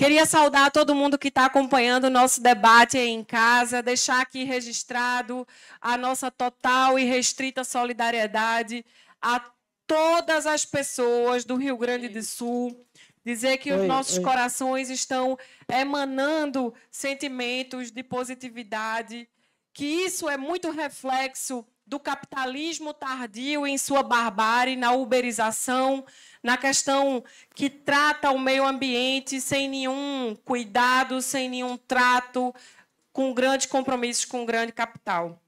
Queria saudar todo mundo que está acompanhando o nosso debate aí em casa, deixar aqui registrado a nossa total e restrita solidariedade a todas as pessoas do Rio Grande do Sul, dizer que os nossos corações estão emanando sentimentos de positividade, que isso é muito reflexo do capitalismo tardio em sua barbárie, na uberização na questão que trata o meio ambiente sem nenhum cuidado, sem nenhum trato, com grandes compromissos com grande capital.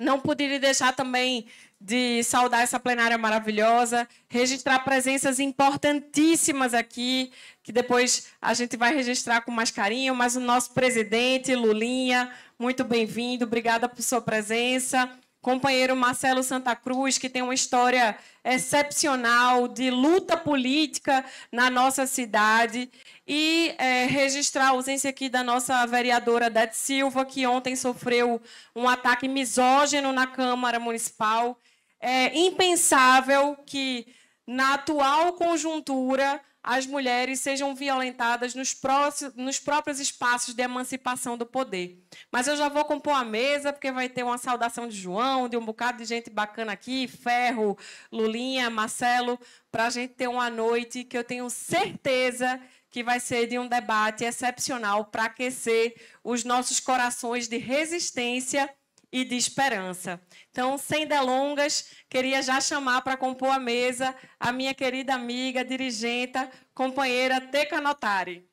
Não poderia deixar também de saudar essa plenária maravilhosa, registrar presenças importantíssimas aqui, que depois a gente vai registrar com mais carinho, mas o nosso presidente, Lulinha, muito bem-vindo, obrigada por sua presença companheiro Marcelo Santa Cruz, que tem uma história excepcional de luta política na nossa cidade, e é, registrar a ausência aqui da nossa vereadora Dete Silva, que ontem sofreu um ataque misógino na Câmara Municipal. É impensável que, na atual conjuntura, as mulheres sejam violentadas nos, próximos, nos próprios espaços de emancipação do poder. Mas eu já vou compor a mesa, porque vai ter uma saudação de João, de um bocado de gente bacana aqui, Ferro, Lulinha, Marcelo, para a gente ter uma noite que eu tenho certeza que vai ser de um debate excepcional para aquecer os nossos corações de resistência e de esperança. Então, sem delongas, queria já chamar para compor a mesa a minha querida amiga, dirigenta, companheira Teca Notari.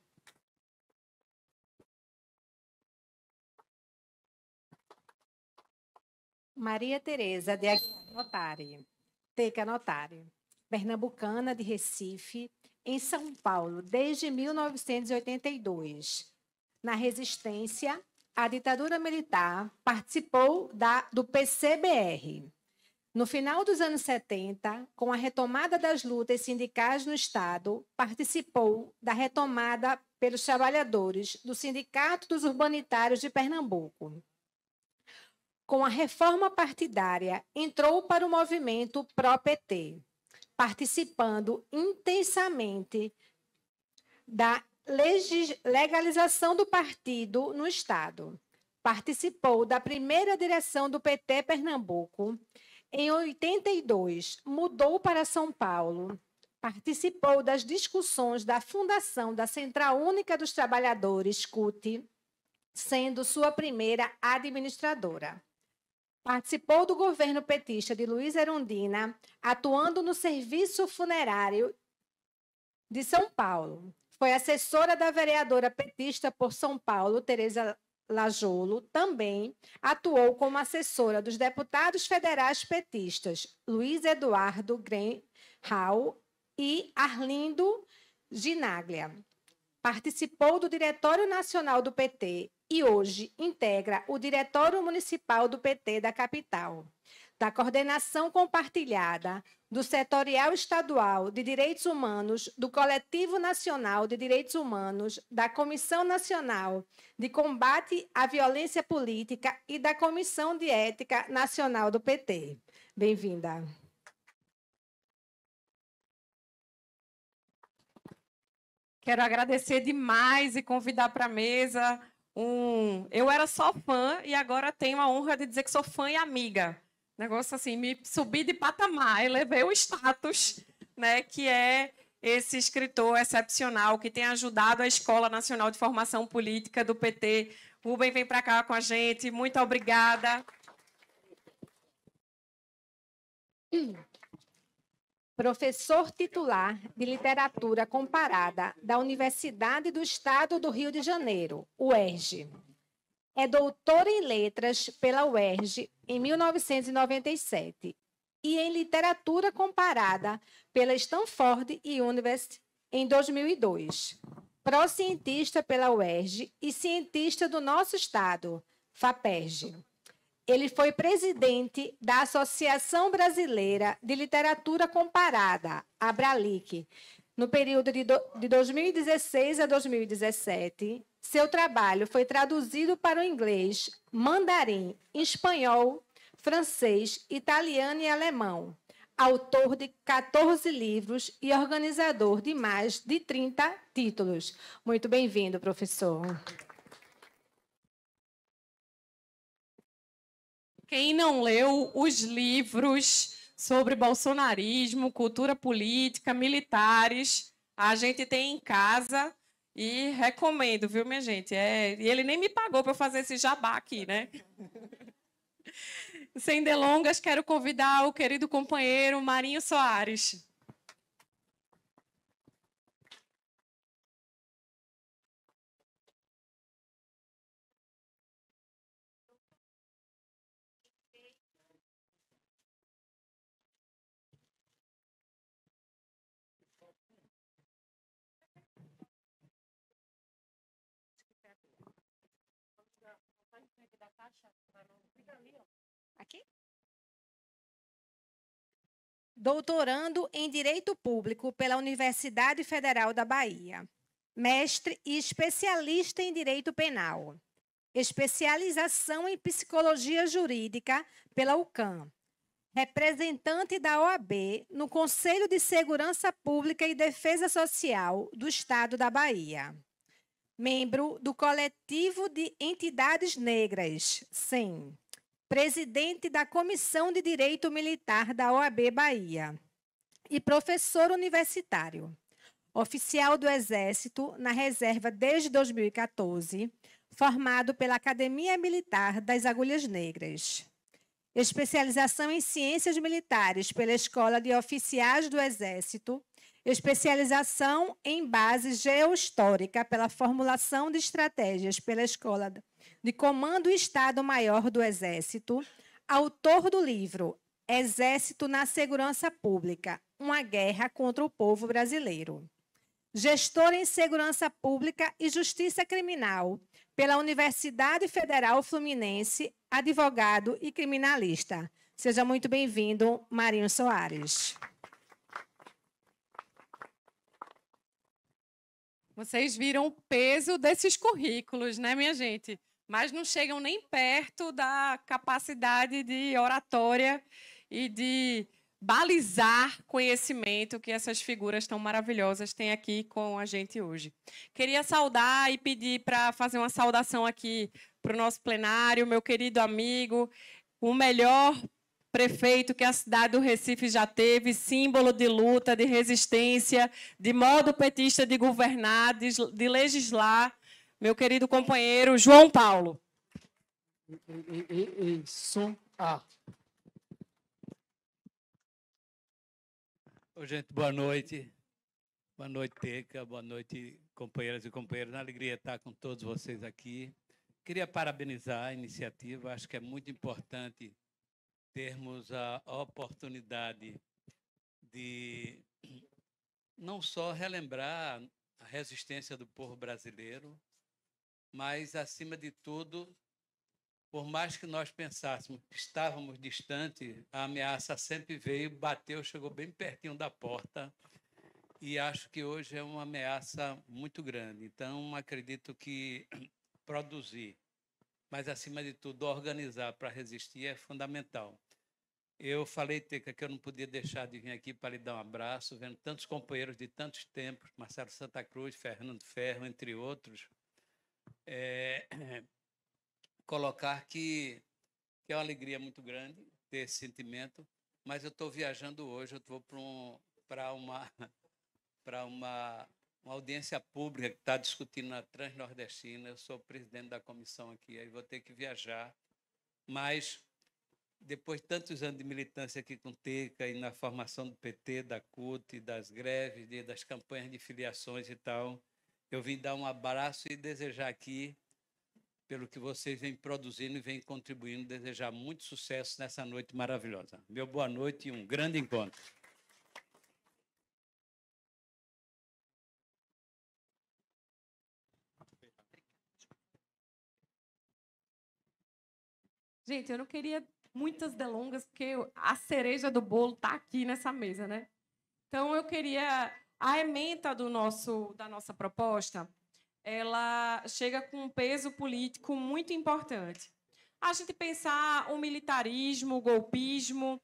Maria Tereza de Aguiar Notari, Teca Notari, pernambucana de Recife, em São Paulo desde 1982, na Resistência a ditadura militar participou da, do PCBR. No final dos anos 70, com a retomada das lutas sindicais no Estado, participou da retomada pelos trabalhadores do Sindicato dos Urbanitários de Pernambuco. Com a reforma partidária, entrou para o movimento pró-PT, participando intensamente da legalização do partido no Estado. Participou da primeira direção do PT Pernambuco. Em 82, mudou para São Paulo. Participou das discussões da fundação da Central Única dos Trabalhadores, CUT, sendo sua primeira administradora. Participou do governo petista de Luiz Erundina, atuando no serviço funerário de São Paulo. Foi assessora da vereadora petista por São Paulo, Tereza Lajolo, também atuou como assessora dos deputados federais petistas Luiz Eduardo Grenhal e Arlindo Ginaglia. Participou do Diretório Nacional do PT e hoje integra o Diretório Municipal do PT da capital da coordenação compartilhada do Setorial Estadual de Direitos Humanos, do Coletivo Nacional de Direitos Humanos, da Comissão Nacional de Combate à Violência Política e da Comissão de Ética Nacional do PT. Bem-vinda. Quero agradecer demais e convidar para a mesa um. Eu era só fã e agora tenho a honra de dizer que sou fã e amiga. Negócio assim, me subi de patamar, elevei o status, né, que é esse escritor excepcional que tem ajudado a Escola Nacional de Formação Política do PT. Rubem, vem para cá com a gente. Muito obrigada. Professor titular de Literatura Comparada da Universidade do Estado do Rio de Janeiro, UERJ. É doutor em Letras pela UERJ em 1997 e em Literatura Comparada pela Stanford University em 2002. Pró-cientista pela UERJ e cientista do nosso estado, FAPERJ. Ele foi presidente da Associação Brasileira de Literatura Comparada, ABRALIC, no período de, do, de 2016 a 2017 seu trabalho foi traduzido para o inglês, mandarim, espanhol, francês, italiano e alemão. Autor de 14 livros e organizador de mais de 30 títulos. Muito bem-vindo, professor. Quem não leu os livros sobre bolsonarismo, cultura política, militares, a gente tem em casa e recomendo, viu, minha gente? É, e ele nem me pagou para fazer esse jabá aqui, né? Sem delongas, quero convidar o querido companheiro Marinho Soares. Aqui? Doutorando em Direito Público pela Universidade Federal da Bahia. Mestre e especialista em Direito Penal. Especialização em Psicologia Jurídica pela UCAM representante da OAB no Conselho de Segurança Pública e Defesa Social do Estado da Bahia. Membro do Coletivo de Entidades Negras, SEM presidente da Comissão de Direito Militar da OAB Bahia e professor universitário. Oficial do Exército na reserva desde 2014, formado pela Academia Militar das Agulhas Negras. Especialização em Ciências Militares pela Escola de Oficiais do Exército. Especialização em Base Geohistórica pela Formulação de Estratégias pela Escola de Comando Estado-Maior do Exército, autor do livro Exército na Segurança Pública Uma Guerra contra o Povo Brasileiro. Gestor em Segurança Pública e Justiça Criminal, pela Universidade Federal Fluminense, advogado e criminalista. Seja muito bem-vindo, Marinho Soares. Vocês viram o peso desses currículos, né, minha gente? mas não chegam nem perto da capacidade de oratória e de balizar conhecimento que essas figuras tão maravilhosas têm aqui com a gente hoje. Queria saudar e pedir para fazer uma saudação aqui para o nosso plenário, meu querido amigo, o melhor prefeito que a cidade do Recife já teve, símbolo de luta, de resistência, de modo petista de governar, de, de legislar meu querido companheiro João Paulo. Isso. Ah. Ô, gente, boa noite. Boa noite, Teca. Boa noite, companheiras e companheiros. Na alegria estar com todos vocês aqui. Queria parabenizar a iniciativa. Acho que é muito importante termos a oportunidade de não só relembrar a resistência do povo brasileiro, mas acima de tudo, por mais que nós pensássemos que estávamos distante, a ameaça sempre veio, bateu, chegou bem pertinho da porta. E acho que hoje é uma ameaça muito grande. Então, acredito que produzir, mas acima de tudo, organizar para resistir é fundamental. Eu falei, Teca, que eu não podia deixar de vir aqui para lhe dar um abraço, vendo tantos companheiros de tantos tempos, Marcelo Santa Cruz, Fernando Ferro, entre outros, é, colocar que, que é uma alegria muito grande ter esse sentimento, mas eu estou viajando hoje, eu estou para um, uma, uma, uma audiência pública que está discutindo na Transnordestina, eu sou presidente da comissão aqui, aí vou ter que viajar, mas depois de tantos anos de militância aqui com Teca e na formação do PT, da CUT, das greves, das campanhas de filiações e tal, eu vim dar um abraço e desejar aqui, pelo que vocês vêm produzindo e vêm contribuindo, desejar muito sucesso nessa noite maravilhosa. Meu boa noite e um grande encontro. Gente, eu não queria muitas delongas, porque a cereja do bolo está aqui nessa mesa, né? Então, eu queria a emenda do nosso, da nossa proposta, ela chega com um peso político muito importante. A gente pensar o militarismo, o golpismo,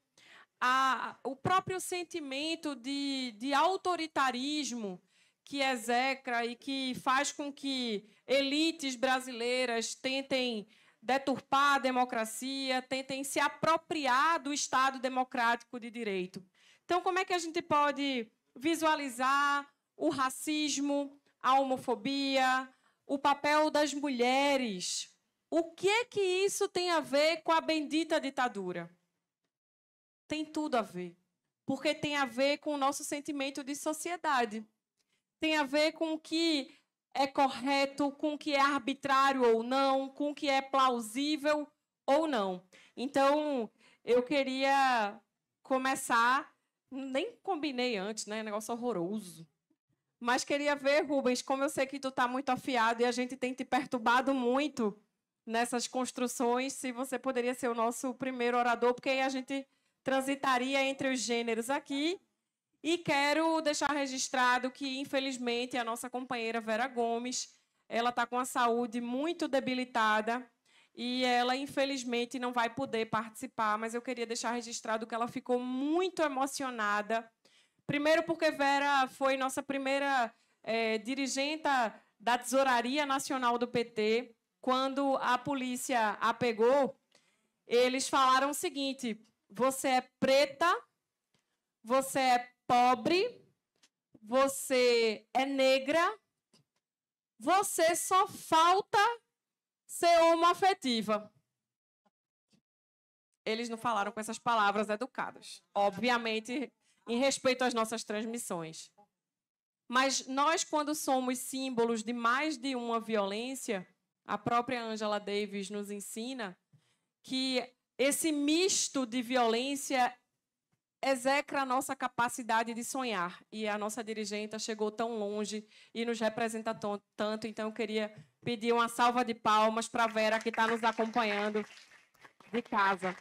a, o próprio sentimento de, de autoritarismo que execra e que faz com que elites brasileiras tentem deturpar a democracia, tentem se apropriar do Estado democrático de direito. Então, como é que a gente pode visualizar o racismo, a homofobia, o papel das mulheres. O que é que isso tem a ver com a bendita ditadura? Tem tudo a ver, porque tem a ver com o nosso sentimento de sociedade. Tem a ver com o que é correto, com o que é arbitrário ou não, com o que é plausível ou não. Então, eu queria começar nem combinei antes, né? Negócio horroroso. Mas queria ver, Rubens, como eu sei que tu tá muito afiado e a gente tem te perturbado muito nessas construções, se você poderia ser o nosso primeiro orador, porque aí a gente transitaria entre os gêneros aqui. E quero deixar registrado que, infelizmente, a nossa companheira Vera Gomes, ela está com a saúde muito debilitada e ela infelizmente não vai poder participar, mas eu queria deixar registrado que ela ficou muito emocionada. Primeiro porque Vera foi nossa primeira é, dirigenta da Tesouraria Nacional do PT. Quando a polícia a pegou, eles falaram o seguinte: você é preta, você é pobre, você é negra, você só falta ser homoafetiva. Eles não falaram com essas palavras educadas. Obviamente, em respeito às nossas transmissões. Mas nós, quando somos símbolos de mais de uma violência, a própria Angela Davis nos ensina que esse misto de violência execra a nossa capacidade de sonhar. E a nossa dirigente chegou tão longe e nos representa tanto. Então, eu queria pedir uma salva de palmas para a Vera, que está nos acompanhando de casa.